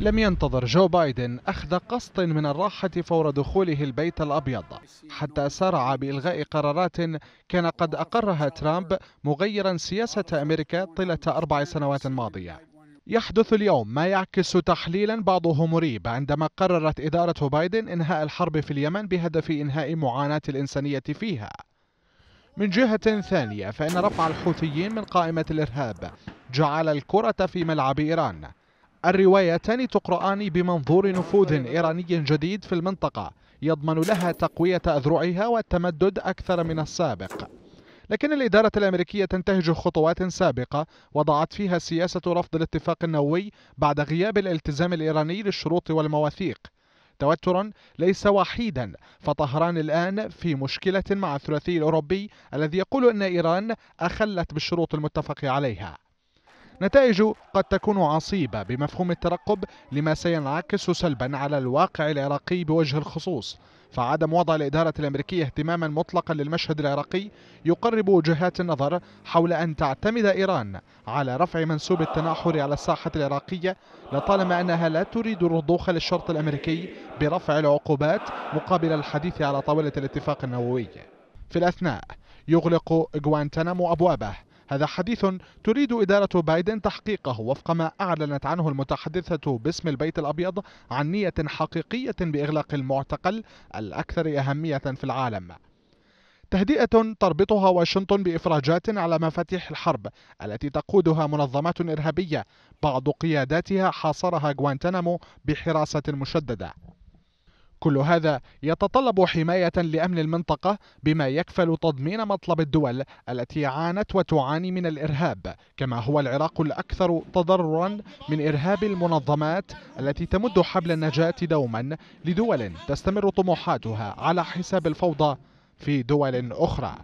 لم ينتظر جو بايدن أخذ قسط من الراحة فور دخوله البيت الأبيض حتى سارع بإلغاء قرارات كان قد أقرها ترامب مغيرا سياسة أمريكا طيلة أربع سنوات ماضية يحدث اليوم ما يعكس تحليلا بعضه مريب عندما قررت إدارة بايدن إنهاء الحرب في اليمن بهدف إنهاء معاناة الإنسانية فيها من جهة ثانية فإن رفع الحوثيين من قائمة الإرهاب جعل الكرة في ملعب إيران الروايتان تقرأان بمنظور نفوذ إيراني جديد في المنطقة يضمن لها تقوية أذرعها والتمدد أكثر من السابق لكن الإدارة الأمريكية تنتهج خطوات سابقة وضعت فيها سياسة رفض الاتفاق النووي بعد غياب الالتزام الإيراني للشروط والمواثيق توتر ليس وحيدا فطهران الآن في مشكلة مع الثلاثي الأوروبي الذي يقول أن إيران أخلت بالشروط المتفق عليها نتائج قد تكون عصيبة بمفهوم الترقب لما سينعكس سلبا على الواقع العراقي بوجه الخصوص فعدم وضع الإدارة الأمريكية اهتماما مطلقا للمشهد العراقي يقرب وجهات النظر حول أن تعتمد إيران على رفع منسوب التناحر على الساحة العراقية لطالما أنها لا تريد الرضوخ للشرط الأمريكي برفع العقوبات مقابل الحديث على طاولة الاتفاق النووي في الأثناء يغلق غوانتنامو أبوابه هذا حديث تريد إدارة بايدن تحقيقه وفق ما أعلنت عنه المتحدثة باسم البيت الأبيض عن نية حقيقية بإغلاق المعتقل الأكثر أهمية في العالم تهدئة تربطها واشنطن بإفراجات على مفاتيح الحرب التي تقودها منظمات إرهابية بعض قياداتها حاصرها غوانتنامو بحراسة مشددة كل هذا يتطلب حماية لأمن المنطقة بما يكفل تضمين مطلب الدول التي عانت وتعاني من الإرهاب كما هو العراق الأكثر تضررا من إرهاب المنظمات التي تمد حبل النجاة دوما لدول تستمر طموحاتها على حساب الفوضى في دول أخرى